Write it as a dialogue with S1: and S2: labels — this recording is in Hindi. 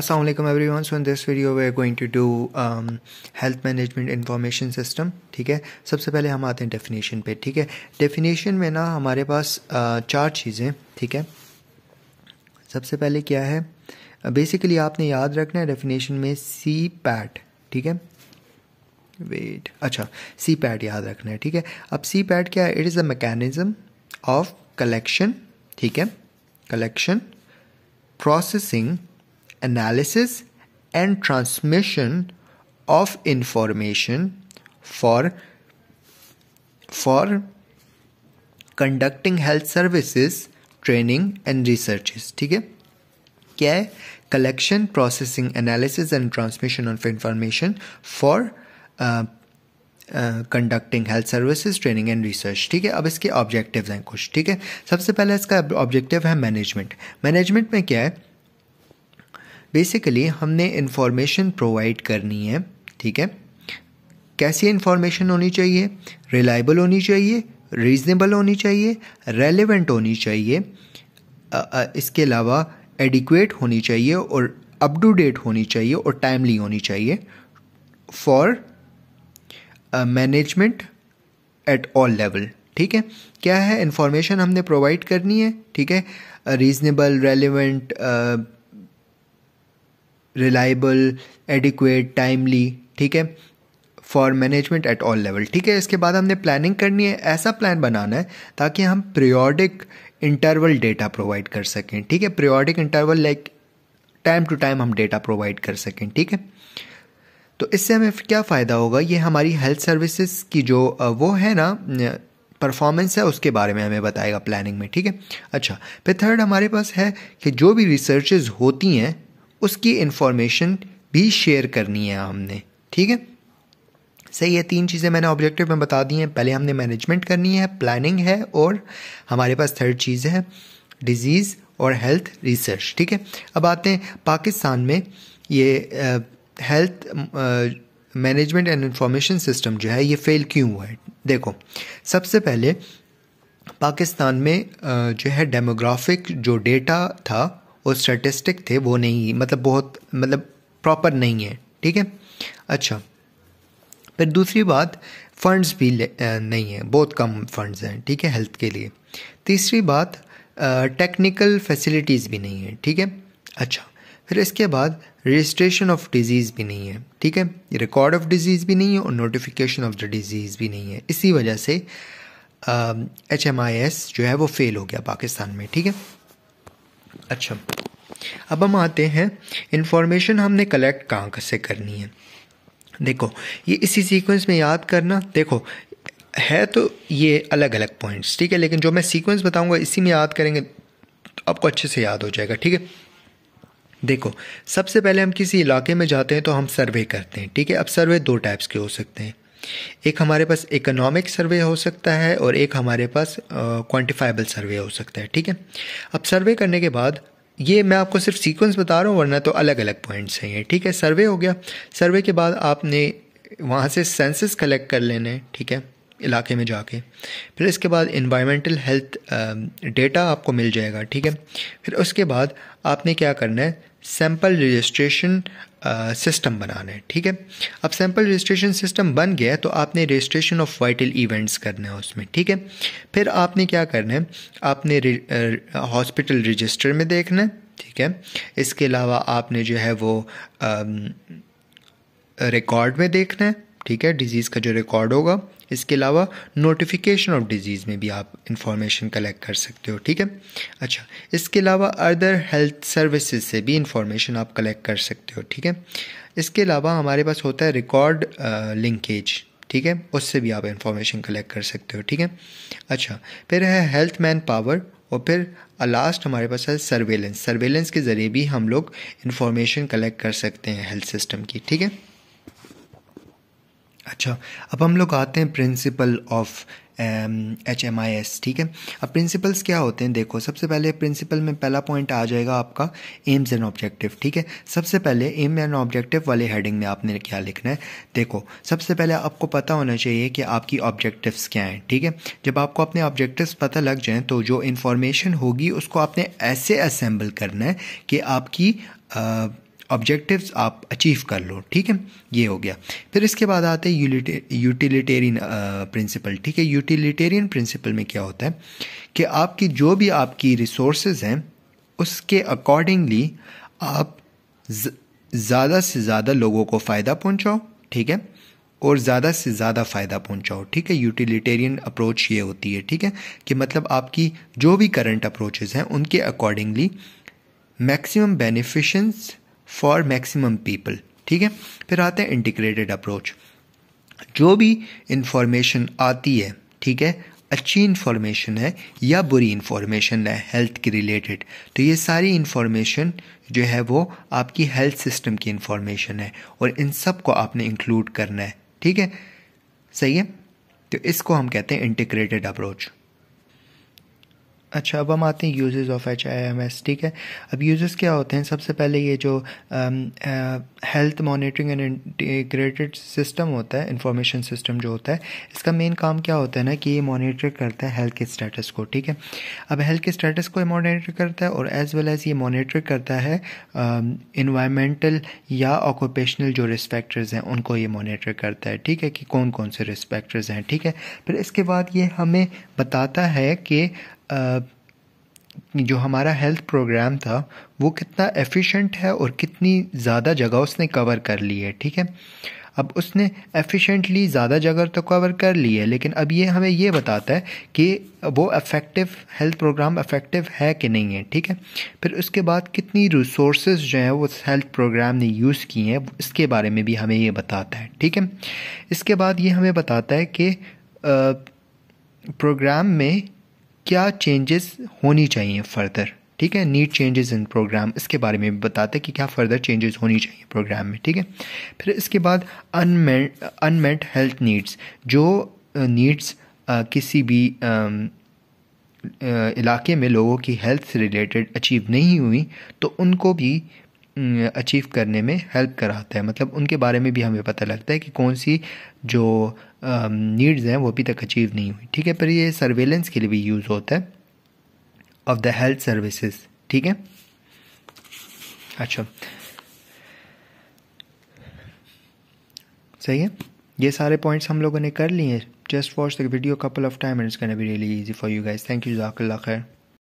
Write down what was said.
S1: Aslam everyone so in this video we are to to do um, health management ठीक है सबसे पहले हम आते हैं डेफिनेशन पे ठीक है डेफिनेशन में ना हमारे पास uh, चार चीज़ें ठीक है सबसे पहले क्या है बेसिकली आपने याद रखना है डेफिनेशन में सी पैट ठीक है वेट अच्छा सी पैट याद रखना है ठीक है अब सी पैट क्या है it is a mechanism of collection ठीक है collection processing analysis and transmission of information for for conducting health services training and researches ठीक है क्या है collection processing analysis and transmission of information for conducting health services training and research ठीक है अब इसके ऑब्जेक्टिव्स हैं कुछ ठीक है सबसे पहले इसका ऑब्जेक्टिव है मैनेजमेंट मैनेजमेंट में क्या है बेसिकली हमने इन्फॉर्मेशन प्रोवाइड करनी है ठीक है कैसी इन्फॉर्मेशन होनी चाहिए रिलायबल होनी चाहिए रीजनेबल होनी चाहिए रेलिवेंट होनी चाहिए इसके अलावा एडिक्वेट होनी चाहिए और अप टू डेट होनी चाहिए और टाइमली होनी चाहिए for management at all level ठीक है क्या है इंफॉर्मेशन हमने प्रोवाइड करनी है ठीक है reasonable relevant reliable adequate timely ठीक है for management at all level ठीक है इसके बाद हमने प्लानिंग करनी है ऐसा प्लान बनाना है ताकि हम प्रियोडिक इंटरवल डेटा प्रोवाइड कर सकें ठीक है periodic interval like time to time हम डेटा प्रोवाइड कर सकें ठीक है तो इससे हमें क्या फ़ायदा होगा ये हमारी हेल्थ सर्विसेज की जो वो है ना परफॉर्मेंस है उसके बारे में हमें बताएगा प्लानिंग में ठीक है अच्छा फिर थर्ड हमारे पास है कि जो भी रिसर्चेज होती हैं उसकी इन्फॉर्मेशन भी शेयर करनी है हमने ठीक है सही है तीन चीज़ें मैंने ऑब्जेक्टिव में बता दी हैं पहले हमने मैनेजमेंट करनी है प्लानिंग है और हमारे पास थर्ड चीज़ है डिजीज़ और हेल्थ रिसर्च ठीक है अब आते हैं पाकिस्तान में ये health management and information system जो है ये फेल क्यों हुआ है देखो सबसे पहले पाकिस्तान में uh, जो है डेमोग्राफिक जो डेटा था वो स्टेटिस्टिक थे वो नहीं मतलब बहुत मतलब प्रॉपर नहीं है ठीक है अच्छा फिर दूसरी बात फंड्स भी नहीं है बहुत कम फंड्स हैं ठीक है हेल्थ के लिए तीसरी बात टेक्निकल फैसिलिटीज़ भी नहीं है ठीक है अच्छा फिर इसके बाद रजिस्ट्रेशन ऑफ डिजीज़ भी नहीं है ठीक है रिकॉर्ड ऑफ डिजीज़ भी नहीं है और नोटिफिकेशन ऑफ द डिजीज़ भी नहीं है इसी वजह से एच एम आई एस जो है वो फेल हो गया पाकिस्तान में ठीक है अच्छा अब हम आते हैं इन्फॉर्मेशन हमने कलेक्ट कहाँ से करनी है देखो ये इसी सीक्वेंस में याद करना देखो है तो ये अलग अलग पॉइंट्स ठीक है लेकिन जो मैं सीक्वेंस बताऊंगा इसी में याद करेंगे तो आपको अच्छे से याद हो जाएगा ठीक है देखो सबसे पहले हम किसी इलाके में जाते हैं तो हम सर्वे करते हैं ठीक है अब सर्वे दो टाइप्स के हो सकते हैं एक हमारे पास इकोनॉमिक सर्वे हो सकता है और एक हमारे पास क्वान्टिफाइबल सर्वे हो सकता है ठीक है अब सर्वे करने के बाद ये मैं आपको सिर्फ सीक्वेंस बता रहा हूँ वरना तो अलग अलग पॉइंट्स हैं ये ठीक है सर्वे हो गया सर्वे के बाद आपने वहाँ से सेंसेस कलेक्ट कर लेने ठीक है इलाके में जाके फिर इसके बाद इन्वायरमेंटल हेल्थ डेटा आपको मिल जाएगा ठीक है फिर उसके बाद आपने क्या करना है सैम्पल रजिस्ट्रेशन सिस्टम बनाना है ठीक है अब सैंपल रजिस्ट्रेशन सिस्टम बन गया तो आपने रजिस्ट्रेशन ऑफ वाइटल इवेंट्स करना है उसमें ठीक है फिर आपने क्या करना है आपने हॉस्पिटल रजिस्टर में देखना है ठीक है इसके अलावा आपने जो है वो रिकॉर्ड में देखना है ठीक है डिजीज़ का जो रिकॉर्ड होगा इसके अलावा नोटिफिकेशन ऑफ डिजीज़ में भी आप इंफॉर्मेशन कलेक्ट कर सकते हो ठीक है अच्छा इसके अलावा अदर हेल्थ सर्विसेज से भी इंफॉर्मेशन आप कलेक्ट कर सकते हो ठीक है इसके अलावा हमारे पास होता है रिकॉर्ड लिंकेज ठीक है उससे भी आप इंफॉर्मेशन कलेक्ट कर सकते हो ठीक है अच्छा फिर है हेल्थ मैन पावर और फिर लास्ट हमारे पास है सर्वेलेंस सर्वेलेंस के ज़रिए भी हम लोग इन्फॉर्मेशन कलेक्ट कर सकते हैं हेल्थ सिस्टम की ठीक है अच्छा अब हम लोग आते हैं principle of H M I S ठीक है अब प्रिंसिपल्स क्या होते हैं देखो सबसे पहले प्रिंसिपल में पहला पॉइंट आ जाएगा आपका एम्स एंड ऑब्जेक्टिव ठीक है सबसे पहले एम एंड ऑब्जेक्टिव वाले हेडिंग में आपने क्या लिखना है देखो सबसे पहले आपको पता होना चाहिए कि आपकी ऑब्जेक्टिव्स क्या हैं ठीक है जब आपको अपने ऑब्जेक्टिव्स पता लग जाएँ तो जो इन्फॉर्मेशन होगी उसको आपने ऐसे असेंबल करना है कि आपकी uh, ऑब्जेक्टिव्स आप अचीव कर लो ठीक है ये हो गया फिर इसके बाद आते हैं यूटिलिटेरियन प्रिंसिपल ठीक है यूटिलिटेरियन प्रिंसिपल में क्या होता है कि आपकी जो भी आपकी रिसोर्स हैं उसके अकॉर्डिंगली आप ज़्यादा से ज़्यादा लोगों को फ़ायदा पहुँचाओ ठीक है और ज़्यादा से ज़्यादा फ़ायदा पहुँचाओ ठीक है यूटिलिटेरियन अप्रोच ये होती है ठीक है कि मतलब आपकी जो भी करंट अप्रोचेज़ हैं उनके accordingly maximum benefits for maximum people ठीक है फिर आते हैं इंटीग्रेटेड अप्रोच जो भी इंफॉर्मेशन आती है ठीक है अच्छी इन्फॉर्मेशन है या बुरी इन्फॉर्मेशन है हेल्थ के रिलेटेड तो ये सारी इन्फॉर्मेशन जो है वो आपकी हेल्थ सिस्टम की इन्फॉर्मेशन है और इन सब को आपने इंक्लूड करना है ठीक है सही है तो इसको हम कहते हैं इंटीग्रेटेड अप्रोच अच्छा अब हम आते हैं uses of H I M S ठीक है अब यूजेस क्या होते हैं सबसे पहले ये जो health monitoring and integrated system होता है इंफॉर्मेशन सिस्टम जो होता है इसका मेन काम क्या होता है ना कि ये मॉनिटर करता है हेल्थ के स्टेटस को ठीक है अब हेल्थ के स्टेटस को मॉनिटर करता है और एज वेल एज ये मॉनिटर करता है इन्वायरमेंटल um, या ऑक्यूपेशनल जो रिस्क फैक्टर्स हैं उनको ये मॉनिटर करता है ठीक है कि कौन कौन से रिस्क फैक्टर्स हैं ठीक है फिर इसके बाद ये हमें बताता है कि जो हमारा हेल्थ प्रोग्राम था वो कितना एफिशिएंट है और कितनी ज़्यादा जगह उसने कवर कर ली है ठीक है अब उसने एफिशिएंटली ज़्यादा जगह तो कवर कर ली है लेकिन अब ये हमें ये बताता है कि वो इफ़ेक्टिव हेल्थ प्रोग्राम इफ़ेक्टिव है कि नहीं है ठीक है फिर उसके बाद कितनी रिसोर्स जो हैं वो हेल्थ प्रोग्राम ने यूज़ किए हैं इसके बारे में भी हमें ये बताता है ठीक है इसके बाद ये हमें बताता है कि प्रोग्राम में क्या चेंजेस होनी चाहिए फर्दर ठीक है नीड चेंजेस इन प्रोग्राम इसके बारे में भी बताते हैं कि क्या फर्दर चेंजेस होनी चाहिए प्रोग्राम में ठीक है फिर इसके बाद अनमेट हेल्थ नीड्स जो नीड्स किसी भी इलाके में लोगों की हेल्थ से रिलेटेड अचीव नहीं हुई तो उनको भी अचीव करने में हेल्प कराता है मतलब उनके बारे में भी हमें पता लगता है कि कौन सी जो नीड्स हैं वो अभी तक अचीव नहीं हुई ठीक है पर ये सर्वेलेंस के लिए भी यूज़ होता है ऑफ द हेल्थ सर्विसेज ठीक है अच्छा सही है ये सारे पॉइंट्स हम लोगों ने कर लिए just watch the video couple of time and it's can be really easy for you guys thank you जजाकल्ला खैर